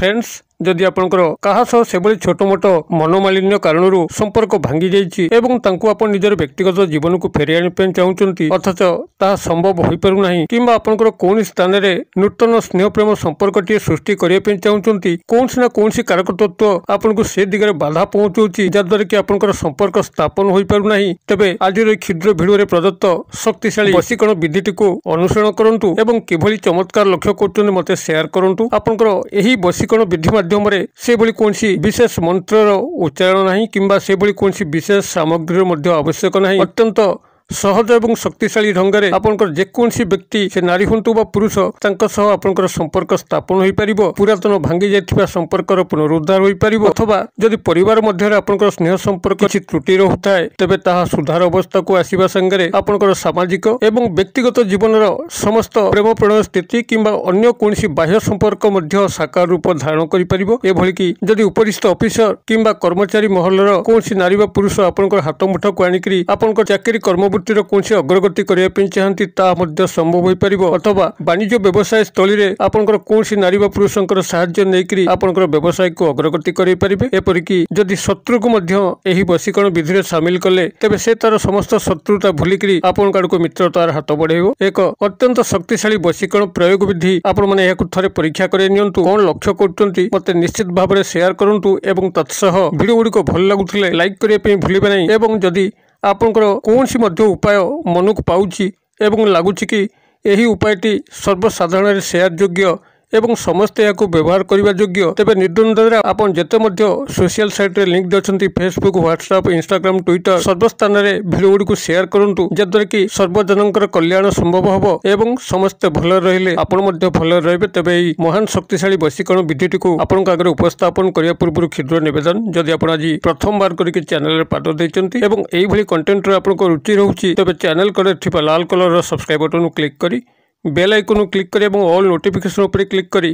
friends ଯଦି ଆପଣଙ୍କର କାହା ସହ ସେଭଳି ଛୋଟମୋଟ ମନମାଳିନ୍ୟ କାରଣରୁ ସମ୍ପର୍କ ଭାଙ୍ଗି ଯାଇଛି ଏବଂ ତାଙ୍କୁ ଆପଣ ନିଜର ବ୍ୟକ୍ତିଗତ ଜୀବନକୁ ଫେରାଇ ଆଣିବା ପାଇଁ ଚାହୁଁଛନ୍ତି ଅଥଚ ତାହା ସମ୍ଭବ ହୋଇପାରୁନାହିଁ କିମ୍ବା ଆପଣଙ୍କର କୌଣସି ସ୍ଥାନରେ ନୂତନ ସ୍ନେହ ପ୍ରେମ ସମ୍ପର୍କଟିଏ ସୃଷ୍ଟି କରିବା ପାଇଁ ଚାହୁଁଛନ୍ତି କୌଣସି ନା କୌଣସି କାରକତତ୍ଵ ଆପଣଙ୍କୁ ସେ ଦିଗରେ ବାଧା ପହଞ୍ଚାଉଛି ଯାହାଦ୍ୱାରା କି ଆପଣଙ୍କର ସମ୍ପର୍କ ସ୍ଥାପନ ହୋଇପାରୁନାହିଁ ତେବେ ଆଜିର ଏହି କ୍ଷୁଦ୍ର ଭିଡ଼ିଓରେ ପ୍ରଦତ୍ତ ଶକ୍ତିଶାଳୀ ବସିକରଣ ବିଧିଟିକୁ ଅନୁସରଣ କରନ୍ତୁ ଏବଂ କିଭଳି ଚମତ୍କାର ଲକ୍ଷ୍ୟ କରୁଛନ୍ତି ମୋତେ ସେୟାର କରନ୍ତୁ ଆପଣଙ୍କର ଏହି ବସିକରଣ ବିଧି তোমরে সে বলি কোনসি বিশেষ মন্ত্রর উচ্চারণ নাহি কিম্বা সে বলি কোনসি বিশেষ সামগ্র্যর মধ্যে আবশ্যক নাহি অত্যন্ত ସହଜ ଏବଂ ଶକ୍ତିଶାଳୀ ଢଙ୍ଗରେ ଆପଣଙ୍କର ଯେକୌଣସି ବ୍ୟକ୍ତି ସେ ନାରୀ ହୁଅନ୍ତୁ ବା ପୁରୁଷ ତାଙ୍କ ସହ ଆପଣଙ୍କର ସମ୍ପର୍କ ସ୍ଥାପନ ହୋଇପାରିବ ପୁରାତନ ଭାଙ୍ଗି ଯାଇଥିବା ସମ୍ପର୍କର ପୁନରୁଦ୍ଧାର ହୋଇପାରିବ ଅଥବା ଯଦି ପରିବାର ମଧ୍ୟରେ ଆପଣଙ୍କର ସ୍ନେହ ସମ୍ପର୍କ କିଛି ତ୍ରୁଟି ରହୁଥାଏ ତେବେ ତାହା ସୁଧାର ଅବସ୍ଥାକୁ ଆସିବା ସାଙ୍ଗରେ ଆପଣଙ୍କର ସାମାଜିକ ଏବଂ ବ୍ୟକ୍ତିଗତ ଜୀବନର ସମସ୍ତ ପ୍ରେମ ପ୍ରଣୟ ସ୍ଥିତି କିମ୍ବା ଅନ୍ୟ କୌଣସି ବାହ୍ୟ ସମ୍ପର୍କ ମଧ୍ୟ ସାକାର ରୂପ ଧାରଣ କରିପାରିବ ଏଭଳିକି ଯଦି ଉପରିସ୍ଥ ଅଫିସର କିମ୍ବା କର୍ମଚାରୀ ମହଲର କୌଣସି ନାରୀ ବା ପୁରୁଷ ଆପଣଙ୍କର ହାତମୁଠାକୁ ଆଣିକରି ଆପଣଙ୍କ ଚାକିରି କର୍ମ ଆପତ୍ତିର କୌଣସି ଅଗ୍ରଗତି କରିବା ପାଇଁ ଚାହାନ୍ତି ତାହା ମଧ୍ୟ ସମ୍ଭବ ହୋଇପାରିବ ଅଥବା ବାଣିଜ୍ୟ ବ୍ୟବସାୟ ସ୍ଥଳୀରେ ଆପଣଙ୍କର କୌଣସି ନାରୀ ବା ପୁରୁଷଙ୍କର ସାହାଯ୍ୟ ନେଇକରି ଆପଣଙ୍କର ବ୍ୟବସାୟକୁ ଅଗ୍ରଗତି କରାଇପାରିବେ ଏପରିକି ଯଦି ଶତ୍ରୁକୁ ମଧ୍ୟ ଏହି ବସିକରଣ ବିଧିରେ ସାମିଲ କଲେ ତେବେ ସେ ତାର ସମସ୍ତ ଶତ୍ରୁତା ଭୁଲିକରି ଆପଣଙ୍କ ଆଡ଼କୁ ମିତ୍ରତାର ହାତ ବଢ଼ାଇବ ଏକ ଅତ୍ୟନ୍ତ ଶକ୍ତିଶାଳୀ ବସିକରଣ ପ୍ରୟୋଗ ବିଧି ଆପଣମାନେ ଏହାକୁ ଥରେ ପରୀକ୍ଷା କରାଇ ନିଅନ୍ତୁ କ'ଣ ଲକ୍ଷ୍ୟ କରୁଛନ୍ତି ମୋତେ ନିଶ୍ଚିତ ଭାବରେ ସେୟାର କରନ୍ତୁ ଏବଂ ତତ୍ସହ ଭିଡ଼ିଓ ଗୁଡ଼ିକ ଭଲ ଲାଗୁଥିଲେ ଲାଇକ୍ କରିବା ପାଇଁ ଭୁଲିବେ ନାହିଁ ଏବଂ ଯଦି ଆପଣଙ୍କର କୌଣସି ମଧ୍ୟ ଉପାୟ ମନକୁ ପାଉଛି ଏବଂ ଲାଗୁଛି କି ଏହି ଉପାୟଟି ସର୍ବସାଧାରଣରେ ସେୟାର ଯୋଗ୍ୟ ଏବଂ ସମସ୍ତେ ଏହାକୁ ବ୍ୟବହାର କରିବା ଯୋଗ୍ୟ ତେବେ ନିର୍ଦ୍ୱନ୍ଦ୍ୱରେ ଆପଣ ଯେତେ ମଧ୍ୟ ସୋସିଆଲ ସାଇଟ୍ରେ ଲିଙ୍କ ଦେଉଛନ୍ତି ଫେସବୁକ୍ ହ୍ୱାଟ୍ସଆପ୍ ଇନଷ୍ଟାଗ୍ରାମ ଟ୍ୱିଟର ସର୍ବସ୍ଥାନରେ ଭିଡ଼ିଓଗୁଡ଼ିକୁ ସେୟାର କରନ୍ତୁ ଯାଦ୍ୱାରା କି ସର୍ବଜନଙ୍କର କଲ୍ୟାଣ ସମ୍ଭବ ହେବ ଏବଂ ସମସ୍ତେ ଭଲରେ ରହିଲେ ଆପଣ ମଧ୍ୟ ଭଲରେ ରହିବେ ତେବେ ଏହି ମହାନ ଶକ୍ତିଶାଳୀ ବଶୀକରଣ ବିଧିଟିକୁ ଆପଣଙ୍କ ଆଗରେ ଉପସ୍ଥାପନ କରିବା ପୂର୍ବରୁ କ୍ଷୁଦ୍ର ନିବେଦନ ଯଦି ଆପଣ ଆଜି ପ୍ରଥମବାର କରିକି ଚ୍ୟାନେଲରେ ପାଦ ଦେଇଛନ୍ତି ଏବଂ ଏହିଭଳି କଣ୍ଟେଣ୍ଟରେ ଆପଣଙ୍କ ରୁଚି ରହୁଛି ତେବେ ଚ୍ୟାନେଲ କରେ ଥିବା ଲାଲ କଲରର ସବସ୍କ୍ରାଇବ୍ ବଟନକୁ କ୍ଲିକ୍ କରି বেল আইকনু ক্লিক করে এবং অল নোটিফিকেশন উপরে ক্লিক করে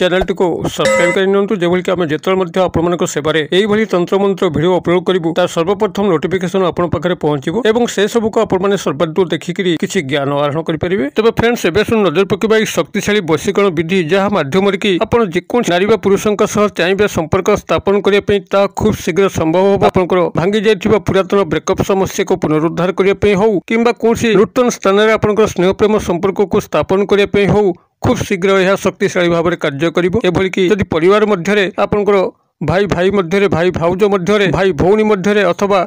ଚ୍ୟାନେଲଟିକୁ ସବସ୍କ୍ରାଇବ୍ କରିନିଅନ୍ତୁ ଯେଭଳିକି ଆମେ ଯେତେବେଳେ ମଧ୍ୟ ଆପଣମାନଙ୍କ ସେବାରେ ଏଇଭଳି ତନ୍ତ୍ରମନ୍ତ୍ର ଭିଡ଼ିଓ ଅପଲୋଡ଼ କରିବୁ ତାର ସର୍ବପ୍ରଥମ ନୋଟିଫିକେସନ୍ ଆପଣଙ୍କ ପାଖରେ ପହଞ୍ଚିବ ଏବଂ ସେସବୁକୁ ଆପଣମାନେ ସର୍ବାଧିକ ଦେଖିକରି କିଛି ଜ୍ଞାନ ଆହରଣ କରିପାରିବେ ତେବେ ଫ୍ରେଣ୍ଡସ୍ ଏବେ ଶୁଣି ନଜର ପକାଇବା ଏହି ଶକ୍ତିଶାଳୀ ବଶୀକରଣ ବିଧି ଯାହା ମାଧ୍ୟମରେ କି ଆପଣ ଯେକୌଣସି ନାରୀ ବା ପୁରୁଷଙ୍କ ସହ ଚାହିଁବା ସମ୍ପର୍କ ସ୍ଥାପନ କରିବା ପାଇଁ ତାହା ଖୁବ୍ ଶୀଘ୍ର ସମ୍ଭବ ହେବ ଆପଣଙ୍କର ଭାଙ୍ଗି ଯାଇଥିବା ପୁରାତନ ବ୍ରେକଅପ୍ ସମସ୍ୟାକୁ ପୁନରୁଦ୍ଧାର କରିବା ପାଇଁ ହେଉ କିମ୍ବା କୌଣସି ନୂତନ ସ୍ଥାନରେ ଆପଣଙ୍କର ସ୍ନେହ ପ୍ରେମ ସମ୍ପର୍କକୁ ସ୍ଥାପନ କରିବା ପାଇଁ ହେଉ ଖୁବ୍ ଶୀଘ୍ର ଏହା ଶକ୍ତିଶାଳୀ ଭାବରେ କାର୍ଯ୍ୟ କରିବ ଏଭଳିକି ଯଦି ପରିବାର ମଧ୍ୟରେ ଆପଣଙ୍କର ଭାଇ ଭାଇ ମଧ୍ୟରେ ଭାଇ ଭାଉଜ ମଧ୍ୟରେ ଭାଇ ଭଉଣୀ ମଧ୍ୟରେ ଅଥବା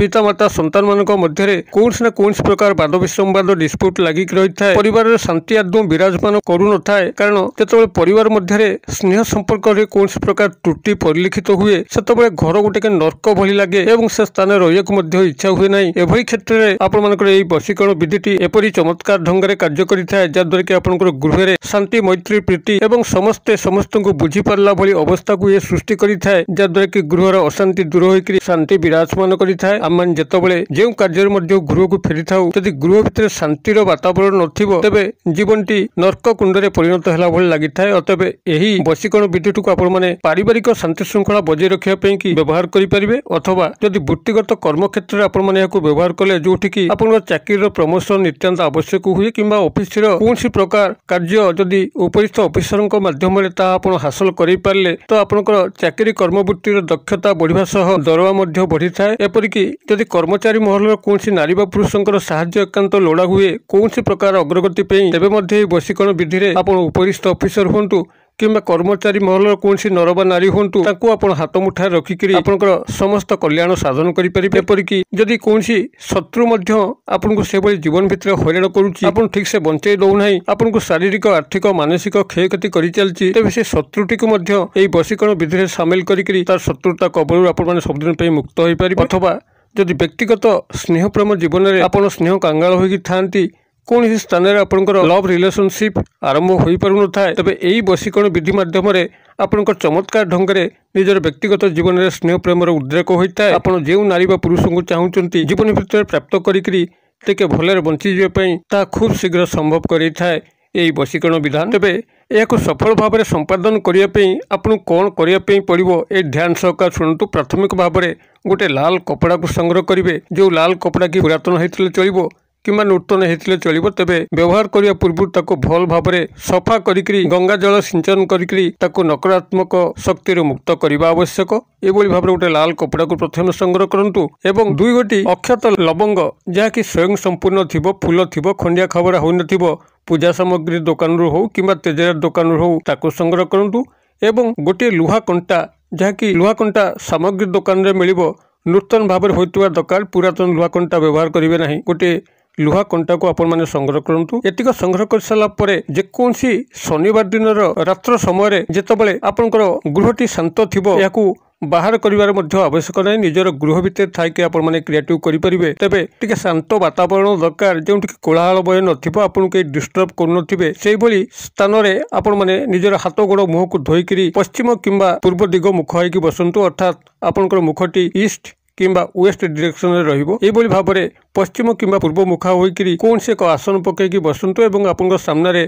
ପିତାମାତା ସନ୍ତାନମାନଙ୍କ ମଧ୍ୟରେ କୌଣସି ନା କୌଣସି ପ୍ରକାର ବାଦ ବିସମ୍ବାଦ ଡିସ୍ପ୍ୟୁଟ୍ ଲାଗିକି ରହିଥାଏ ପରିବାରରେ ଶାନ୍ତି ଆଦୌ ବିରାଜମାନ କରୁନଥାଏ କାରଣ ଯେତେବେଳେ ପରିବାର ମଧ୍ୟରେ ସ୍ନେହ ସମ୍ପର୍କରେ କୌଣସି ପ୍ରକାର ତ୍ରୁଟି ପରିଲକ୍ଷିତ ହୁଏ ସେତେବେଳେ ଘର ଗୋଟିକ ନର୍କ ଭଳି ଲାଗେ ଏବଂ ସେ ସ୍ଥାନରେ ରହିବାକୁ ମଧ୍ୟ ଇଚ୍ଛା ହୁଏ ନାହିଁ ଏଭଳି କ୍ଷେତ୍ରରେ ଆପଣମାନଙ୍କର ଏହି ବସିକରଣ ବିଧିଟି ଏପରି ଚମତ୍କାର ଢଙ୍ଗରେ କାର୍ଯ୍ୟ କରିଥାଏ ଯାହାଦ୍ୱାରା କି ଆପଣଙ୍କର ଗୃହରେ ଶାନ୍ତି ମୈତ୍ରୀ ପ୍ରୀତି ଏବଂ ସମସ୍ତେ ସମସ୍ତଙ୍କୁ ବୁଝିପାରିଲା ଭଳି ଅବସ୍ଥାକୁ ଏ ସୃଷ୍ଟି କରିଥାଏ ଯାହାଦ୍ୱାରା କି ଗୃହର ଅଶାନ୍ତି ଦୂର ହୋଇକରି ଶାନ୍ତି ବିରାଜମାନ କରିଥାଏ ଆମମାନେ ଯେତେବେଳେ ଯେଉଁ କାର୍ଯ୍ୟରେ ମଧ୍ୟ ଗୃହକୁ ଫେରିଥାଉ ଯଦି ଗୃହ ଭିତରେ ଶାନ୍ତିର ବାତାବରଣ ନଥିବ ତେବେ ଜୀବନଟି ନର୍କ କୁଣ୍ଡରେ ପରିଣତ ହେଲା ଭଳି ଲାଗିଥାଏ ଅତଏବ ଏହି ବଶୀକରଣ ବିଦ୍ୟୁତକୁ ଆପଣମାନେ ପାରିବାରିକ ଶାନ୍ତି ଶୃଙ୍ଖଳା ବଜାୟ ରଖିବା ପାଇଁ କି ବ୍ୟବହାର କରିପାରିବେ ଅଥବା ଯଦି ବୃତ୍ତିଗତ କର୍ମକ୍ଷେତ୍ରରେ ଆପଣମାନେ ଏହାକୁ ବ୍ୟବହାର କଲେ ଯେଉଁଠିକି ଆପଣଙ୍କ ଚାକିରିର ପ୍ରମୋସନ ନିତ୍ୟାନ୍ତ ଆବଶ୍ୟକ ହୁଏ କିମ୍ବା ଅଫିସର କୌଣସି ପ୍ରକାର କାର୍ଯ୍ୟ ଯଦି ଉପରିସ୍ଥ ଅଫିସରଙ୍କ ମାଧ୍ୟମରେ ତାହା ଆପଣ ହାସଲ କରିପାରିଲେ ତ ଆପଣଙ୍କର ଚାକିରି କର୍ମବୃତ୍ତିର ଦକ୍ଷତା ବଢ଼ିବା ସହ ଦରମା ମଧ୍ୟ ବଢ଼ିଥାଏ ଏପରିକି ଯଦି କର୍ମଚାରୀ ମହଲର କୌଣସି ନାରୀ ବା ପୁରୁଷଙ୍କର ସାହାଯ୍ୟ ଏକାନ୍ତ ଲୋଡ଼ା ହୁଏ କୌଣସି ପ୍ରକାର ଅଗ୍ରଗତି ପାଇଁ ତେବେ ମଧ୍ୟ ଏହି ବୈଶିକରଣ ବିଧିରେ ଆପଣ ଉପରିସ୍ଥ ଅଫିସର ହୁଅନ୍ତୁ କିମ୍ବା କର୍ମଚାରୀ ମହଲର କୌଣସି ନର ବା ନାରୀ ହୁଅନ୍ତୁ ତାଙ୍କୁ ଆପଣ ହାତ ମୁଠାରେ ରଖିକରି ଆପଣଙ୍କର ସମସ୍ତ କଲ୍ୟାଣ ସାଧନ କରିପାରିବେ ଏପରିକି ଯଦି କୌଣସି ଶତ୍ରୁ ମଧ୍ୟ ଆପଣଙ୍କୁ ସେଭଳି ଜୀବନ ଭିତରେ ହଇରାଣ କରୁଛି ଆପଣ ଠିକ୍ ସେ ବଞ୍ଚାଇ ଦେଉନାହିଁ ଆପଣଙ୍କୁ ଶାରୀରିକ ଆର୍ଥିକ ମାନସିକ କ୍ଷୟକ୍ଷତି କରିଚାଲିଛି ତେବେ ସେ ଶତ୍ରୁଟିକୁ ମଧ୍ୟ ଏହି ବସିକରଣ ବିଧିରେ ସାମିଲ କରିକି ତାର ଶତ୍ରୁତା କବଳରୁ ଆପଣମାନେ ସବୁଦିନ ପାଇଁ ମୁକ୍ତ ହୋଇପାରିବେ ଅଥବା ଯଦି ବ୍ୟକ୍ତିଗତ ସ୍ନେହପ୍ରେମ ଜୀବନରେ ଆପଣ ସ୍ନେହ କାଙ୍ଗାଳ ହୋଇକି ଥାଆନ୍ତି କୌଣସି ସ୍ଥାନରେ ଆପଣଙ୍କର ଲଭ୍ ରିଲେସନସିପ୍ ଆରମ୍ଭ ହୋଇପାରୁନଥାଏ ତେବେ ଏହି ବଶୀକରଣ ବିଧି ମାଧ୍ୟମରେ ଆପଣଙ୍କ ଚମତ୍କାର ଢଙ୍ଗରେ ନିଜର ବ୍ୟକ୍ତିଗତ ଜୀବନରେ ସ୍ନେହ ପ୍ରେମର ଉଦ୍ରେକ ହୋଇଥାଏ ଆପଣ ଯେଉଁ ନାରୀ ବା ପୁରୁଷଙ୍କୁ ଚାହୁଁଛନ୍ତି ଜୀବନ ଭିତରେ ପ୍ରାପ୍ତ କରିକରି ଟିକେ ଭଲରେ ବଞ୍ଚିଯିବା ପାଇଁ ତାହା ଖୁବ୍ ଶୀଘ୍ର ସମ୍ଭବ କରିଥାଏ ଏହି ବଶୀକରଣ ବିଧାନ ତେବେ ଏହାକୁ ସଫଳ ଭାବରେ ସମ୍ପାଦନ କରିବା ପାଇଁ ଆପଣଙ୍କୁ କ'ଣ କରିବା ପାଇଁ ପଡ଼ିବ ଏ ଧ୍ୟାନ ସହକାର ଶୁଣନ୍ତୁ ପ୍ରାଥମିକ ଭାବରେ ଗୋଟେ ଲାଲ କପଡ଼ାକୁ ସଂଗ୍ରହ କରିବେ ଯେଉଁ ଲାଲ କପଡ଼ା କି ପୁରାତନ ହୋଇଥିଲେ ଚଳିବ କିମ୍ବା ନୂତନ ହେଇଥିଲେ ଚଳିବ ତେବେ ବ୍ୟବହାର କରିବା ପୂର୍ବରୁ ତାକୁ ଭଲ ଭାବରେ ସଫା କରିକିରି ଗଙ୍ଗା ଜଳ ସିଞ୍ଚନ କରିକିରି ତାକୁ ନକାରାତ୍ମକ ଶକ୍ତିରୁ ମୁକ୍ତ କରିବା ଆବଶ୍ୟକ ଏଭଳି ଭାବରେ ଗୋଟେ ଲାଲ କପଡ଼ାକୁ ପ୍ରଥମେ ସଂଗ୍ରହ କରନ୍ତୁ ଏବଂ ଦୁଇ ଗୋଟି ଅକ୍ଷତ ଲବଙ୍ଗ ଯାହାକି ସ୍ୱୟଂ ସମ୍ପୂର୍ଣ୍ଣ ଥିବ ଫୁଲ ଥିବ ଖଣ୍ଡିଆ ଖାବରା ହୋଇନଥିବ ପୂଜା ସାମଗ୍ରୀ ଦୋକାନରୁ ହେଉ କିମ୍ବା ତେଜରାତ ଦୋକାନରୁ ହେଉ ତାକୁ ସଂଗ୍ରହ କରନ୍ତୁ ଏବଂ ଗୋଟିଏ ଲୁହା କଣ୍ଟା ଯାହାକି ଲୁହା କଣ୍ଟା ସାମଗ୍ରୀ ଦୋକାନରେ ମିଳିବ ନୂତନ ଭାବରେ ହୋଇଥିବା ଦରକାର ପୁରାତନ ଲୁହା କଣ୍ଟା ବ୍ୟବହାର କରିବେ ନାହିଁ ଗୋଟିଏ ଲୁହା କଣ୍ଟାକୁ ଆପଣମାନେ ସଂଗ୍ରହ କରନ୍ତୁ ଏତିକ ସଂଗ୍ରହ କରିସାରିଲା ପରେ ଯେକୌଣସି ଶନିବାର ଦିନର ରାତ୍ର ସମୟରେ ଯେତେବେଳେ ଆପଣଙ୍କର ଗୃହଟି ଶାନ୍ତ ଥିବ ଏହାକୁ ବାହାର କରିବାର ମଧ୍ୟ ଆବଶ୍ୟକ ନାହିଁ ନିଜର ଗୃହ ଭିତରେ ଥାଇକି ଆପଣମାନେ କ୍ରିଏଟିଭ୍ କରିପାରିବେ ତେବେ ଟିକେ ଶାନ୍ତ ବାତାବରଣ ଦରକାର ଯେଉଁଠିକି କୋଳାହଳ ବୟ ନଥିବ ଆପଣଙ୍କୁ କେହି ଡିଷ୍ଟର୍ବ କରୁନଥିବେ ସେହିଭଳି ସ୍ଥାନରେ ଆପଣମାନେ ନିଜର ହାତ ଗୋଡ଼ ମୁହଁକୁ ଧୋଇକିରି ପଶ୍ଚିମ କିମ୍ବା ପୂର୍ବ ଦିଗ ମୁଖ ହୋଇକି ବସନ୍ତୁ ଅର୍ଥାତ୍ ଆପଣଙ୍କର ମୁଖଟି ଇଷ୍ଟ କିମ୍ବା ୱେଷ୍ଟ ଡିରେକ୍ସନରେ ରହିବ ଏହିଭଳି ଭାବରେ ପଶ୍ଚିମ କିମ୍ବା ପୂର୍ବ ମୁଖା ହୋଇକରି କୌଣସି ଏକ ଆସନ ପକାଇକି ବସନ୍ତୁ ଏବଂ ଆପଣଙ୍କ ସାମ୍ନାରେ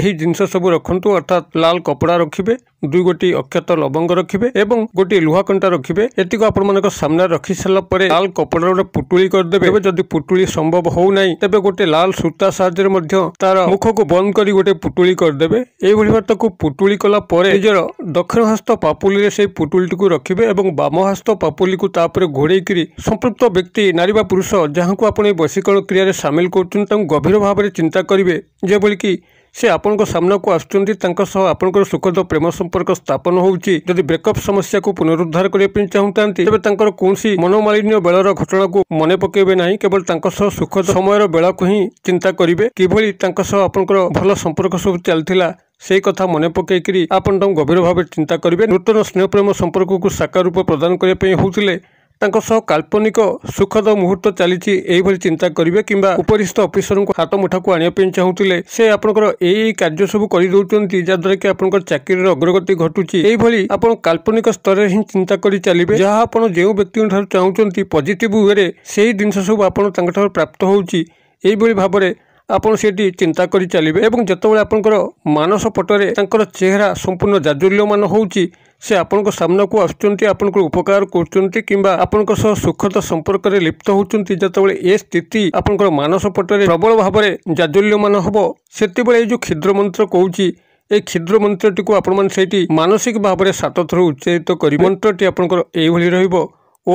ଏହି ଜିନିଷ ସବୁ ରଖନ୍ତୁ ଅର୍ଥାତ୍ ଲାଲ କପଡ଼ା ରଖିବେ ଦୁଇ ଗୋଟି ଅକ୍ଷତ ଲବଙ୍ଗ ରଖିବେ ଏବଂ ଗୋଟିଏ ଲୁହାକଣ୍ଟା ରଖିବେ ଏତିକି ଆପଣମାନଙ୍କ ସାମ୍ନାରେ ରଖିସାରିଲା ପରେ ଲାଲ କପଡ଼ାର ଗୋଟେ ପୁଟୁଳି କରିଦେବେ ଏବେ ଯଦି ପୁଟୁଳି ସମ୍ଭବ ହେଉନାହିଁ ତେବେ ଗୋଟେ ଲାଲ ସୂତା ସାହାଯ୍ୟରେ ମଧ୍ୟ ତାର ମୁଖକୁ ବନ୍ଦ କରି ଗୋଟେ ପୁଟୁଳି କରିଦେବେ ଏଇଭଳି ଭାବେ ତାକୁ ପୁଟୁଳି କଲା ପରେ ନିଜର ଦକ୍ଷିଣ ହସ୍ତ ପାପୁଲିରେ ସେଇ ପୁଟୁଳିଟିକୁ ରଖିବେ ଏବଂ ବାମ ହସ୍ତ ପାପୁଲିକୁ ତାପରେ ଘୋଡ଼େଇକରି ସମ୍ପୃକ୍ତ ବ୍ୟକ୍ତି ନାରୀ ବା ପୁରୁଷ ଯାହାଙ୍କୁ ଆପଣ ଏଇ ବୈଶିକଣ କ୍ରିୟାରେ ସାମିଲ କରୁଛନ୍ତି ତାଙ୍କୁ ଗଭୀର ଭାବରେ ଚିନ୍ତା କରିବେ ଯେଭଳିକି ସେ ଆପଣଙ୍କ ସାମ୍ନାକୁ ଆସୁଛନ୍ତି ତାଙ୍କ ସହ ଆପଣଙ୍କର ସୁଖଦ ପ୍ରେମ ସମ୍ପର୍କ ସ୍ଥାପନ ହେଉଛି ଯଦି ବ୍ରେକଅପ୍ ସମସ୍ୟାକୁ ପୁନରୁଦ୍ଧାର କରିବା ପାଇଁ ଚାହୁଁଥାନ୍ତି ତେବେ ତାଙ୍କର କୌଣସି ମନୋମାଳିନ୍ୟ ବେଳର ଘଟଣାକୁ ମନେ ପକାଇବେ ନାହିଁ କେବଳ ତାଙ୍କ ସହ ସୁଖଦ ସମୟର ବେଳକୁ ହିଁ ଚିନ୍ତା କରିବେ କିଭଳି ତାଙ୍କ ସହ ଆପଣଙ୍କର ଭଲ ସମ୍ପର୍କ ସବୁ ଚାଲିଥିଲା ସେହି କଥା ମନେ ପକାଇକରି ଆପଣ ତାଙ୍କୁ ଗଭୀର ଭାବେ ଚିନ୍ତା କରିବେ ନୂତନ ସ୍ନେହ ପ୍ରେମ ସମ୍ପର୍କକୁ ସାକାର ରୂପ ପ୍ରଦାନ କରିବା ପାଇଁ ହେଉଥିଲେ ତାଙ୍କ ସହ କାଳ୍ପନିକ ସୁଖଦ ମୁହୂର୍ତ୍ତ ଚାଲିଛି ଏହିଭଳି ଚିନ୍ତା କରିବେ କିମ୍ବା ଉପରିସ୍ଥ ଅଫିସରଙ୍କୁ ହାତ ମୁଠାକୁ ଆଣିବା ପାଇଁ ଚାହୁଁଥିଲେ ସେ ଆପଣଙ୍କର ଏହି କାର୍ଯ୍ୟ ସବୁ କରିଦେଉଛନ୍ତି ଯାହାଦ୍ୱାରା କି ଆପଣଙ୍କ ଚାକିରିର ଅଗ୍ରଗତି ଘଟୁଛି ଏହିଭଳି ଆପଣ କାଳ୍ପନିକ ସ୍ତରରେ ହିଁ ଚିନ୍ତା କରି ଚାଲିବେ ଯାହା ଆପଣ ଯେଉଁ ବ୍ୟକ୍ତିଙ୍କଠାରୁ ଚାହୁଁଛନ୍ତି ପଜିଟିଭ ୱେରେ ସେହି ଜିନିଷ ସବୁ ଆପଣ ତାଙ୍କଠାରୁ ପ୍ରାପ୍ତ ହେଉଛି ଏହିଭଳି ଭାବରେ ଆପଣ ସେଠି ଚିନ୍ତା କରି ଚାଲିବେ ଏବଂ ଯେତେବେଳେ ଆପଣଙ୍କର ମାନସ ପଟରେ ତାଙ୍କର ଚେହେରା ସମ୍ପୂର୍ଣ୍ଣ ଜାଜୁଲ୍ୟମାନ ହେଉଛି ସେ ଆପଣଙ୍କ ସାମ୍ନାକୁ ଆସୁଛନ୍ତି ଆପଣଙ୍କ ଉପକାର କରୁଛନ୍ତି କିମ୍ବା ଆପଣଙ୍କ ସହ ସୁଖଦ ସମ୍ପର୍କରେ ଲିପ୍ତ ହେଉଛନ୍ତି ଯେତେବେଳେ ଏ ସ୍ଥିତି ଆପଣଙ୍କର ମାନସ ପଟରେ ପ୍ରବଳ ଭାବରେ ଜାଜଲ୍ୟମାନ ହେବ ସେତେବେଳେ ଏଇ ଯେଉଁ କ୍ଷୁଦ୍ର ମନ୍ତ୍ର କହୁଛି ଏଇ କ୍ଷୁଦ୍ର ମନ୍ତ୍ରଟିକୁ ଆପଣମାନେ ସେଇଠି ମାନସିକ ଭାବରେ ସାତ ଥର ଉଚ୍ଚାରିତ କରି ମନ୍ତ୍ରଟି ଆପଣଙ୍କର ଏଇଭଳି ରହିବ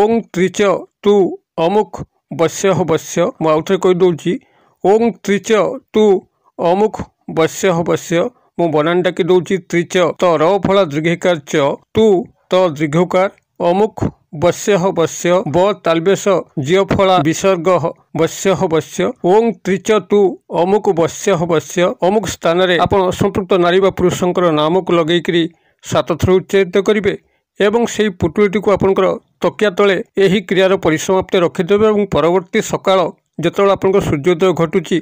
ଓଂ ତ୍ରିଚ ତୁ ଅମୁଖ ବଶ୍ୟହ ବଶ୍ୟ ମୁଁ ଆଉଥରେ କହିଦେଉଛି ଓଂ ତ୍ରିଚ ତୁ ଅମୁଖ ବଶ୍ୟହ ବଶ୍ୟ ମୁଁ ବନାନ ଡାକି ଦଉଛି ତ୍ରିଚ ତ ର ଫଳ ଦୀର୍ଘିକାର ଚ ତୁ ତ ଦୀର୍ଘକାର ଅମୁଖ ବଶ୍ୟ ବଶ୍ୟ ବ ତାଲବେଶ ଜିଅ ଫଳା ବିସର୍ଗ ବଶ୍ୟ ବଶ୍ୟ ଓଂ ତ୍ରିଚ ତୁ ଅମୁକ ବଶ୍ୟ ବଶ୍ୟ ଅମୁକ ସ୍ଥାନରେ ଆପଣ ସମ୍ପୃକ୍ତ ନାରୀ ବା ପୁରୁଷଙ୍କର ନାମକୁ ଲଗେଇକରି ସାତଥର ଉଚ୍ଚାରିତ କରିବେ ଏବଂ ସେହି ପୁଟୁଳିଟିକୁ ଆପଣଙ୍କର ତକିଆ ତଳେ ଏହି କ୍ରିୟାର ପରିସମାପ୍ତି ରଖିଦେବେ ଏବଂ ପରବର୍ତ୍ତୀ ସକାଳ ଯେତେବେଳେ ଆପଣଙ୍କ ସୂର୍ଯ୍ୟୋଦୟ ଘଟୁଛି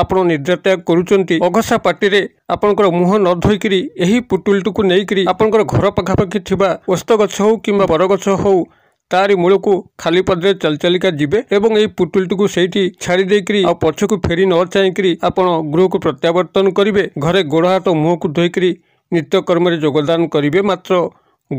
ଆପଣ ନିଦ୍ରାତ୍ୟାଗ କରୁଛନ୍ତି ଅଘସା ପାଟିରେ ଆପଣଙ୍କର ମୁହଁ ନ ଧୋଇକିରି ଏହି ପୁଟୁଲିଟିକୁ ନେଇକରି ଆପଣଙ୍କର ଘର ପାଖାପାଖି ଥିବା ଓସ୍ତ ଗଛ ହେଉ କିମ୍ବା ବରଗଛ ହେଉ ତାରି ମୂଳକୁ ଖାଲି ପାଦରେ ଚାଲି ଚାଲିକା ଯିବେ ଏବଂ ଏହି ପୁଟୁଲିଟିକୁ ସେଇଠି ଛାଡ଼ି ଦେଇକରି ଆଉ ପଛକୁ ଫେରି ନ ଚାହିଁକିରି ଆପଣ ଗୃହକୁ ପ୍ରତ୍ୟାବର୍ତ୍ତନ କରିବେ ଘରେ ଗୋଡ଼ ହାତ ମୁହଁକୁ ଧୋଇକିରି ନିତ୍ୟକର୍ମରେ ଯୋଗଦାନ କରିବେ ମାତ୍ର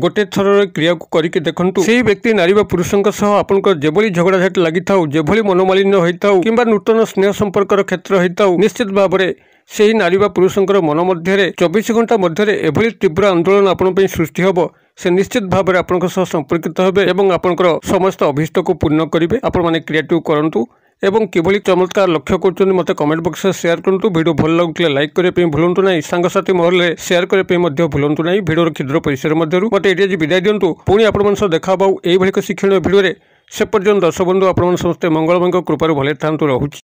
ଗୋଟିଏ ଥର କ୍ରିୟାକୁ କରିକି ଦେଖନ୍ତୁ ସେହି ବ୍ୟକ୍ତି ନାରୀ ବା ପୁରୁଷଙ୍କ ସହ ଆପଣଙ୍କ ଯେଭଳି ଝଗଡ଼ା ଝାଟି ଲାଗିଥାଉ ଯେଭଳି ମନମାଳିନ୍ୟ ହୋଇଥାଉ କିମ୍ବା ନୂତନ ସ୍ନେହ ସମ୍ପର୍କର କ୍ଷେତ୍ର ହୋଇଥାଉ ନିଶ୍ଚିତ ଭାବରେ ସେହି ନାରୀ ବା ପୁରୁଷଙ୍କର ମନ ମଧ୍ୟରେ ଚବିଶ ଘଣ୍ଟା ମଧ୍ୟରେ ଏଭଳି ତୀବ୍ର ଆନ୍ଦୋଳନ ଆପଣଙ୍କ ପାଇଁ ସୃଷ୍ଟି ହେବ ସେ ନିଶ୍ଚିତ ଭାବରେ ଆପଣଙ୍କ ସହ ସମ୍ପର୍କିତ ହେବେ ଏବଂ ଆପଣଙ୍କର ସମସ୍ତ ଅଭିଷ୍ଟକୁ ପୂର୍ଣ୍ଣ କରିବେ ଆପଣମାନେ କ୍ରିଏଟିଭ୍ କରନ୍ତୁ ଏବଂ କିଭଳି ଚମତ୍କାର ଲକ୍ଷ୍ୟ କରୁଛନ୍ତି ମୋତେ କମେଣ୍ଟ ବକ୍ସରେ ସେୟାର କରନ୍ତୁ ଭିଡ଼ିଓ ଭଲ ଲାଗୁଥିଲେ ଲାଇକ୍ କରିବା ପାଇଁ ଭୁଲନ୍ତୁ ନାହିଁ ସାଙ୍ଗସାଥୀ ମହଲରେ ସେୟାର କରିବା ପାଇଁ ମଧ୍ୟ ଭୁଲନ୍ତୁ ନାହିଁ ଭିଡ଼ିଓର କ୍ଷୁଦ୍ର ପରିସର ମଧ୍ୟରୁ ମୋତେ ଏଠି ଆଜି ବିଦାୟ ଦିଅନ୍ତୁ ପୁଣି ଆପଣମାନଙ୍କ ସହ ଦେଖା ହେବ ଏଇଭଳି ଏକ ଶିକ୍ଷଣୀୟ ଭିଡ଼ିଓରେ ସେ ପର୍ଯ୍ୟନ୍ତ ଦର୍ଶବନ୍ଧୁ ଆପଣମାନେ ସମସ୍ତେ ମଙ୍ଗଳମୟଙ୍କ କୃପାରୁ ଭଲରେ ଥାଆନ୍ତୁ ରହୁଛି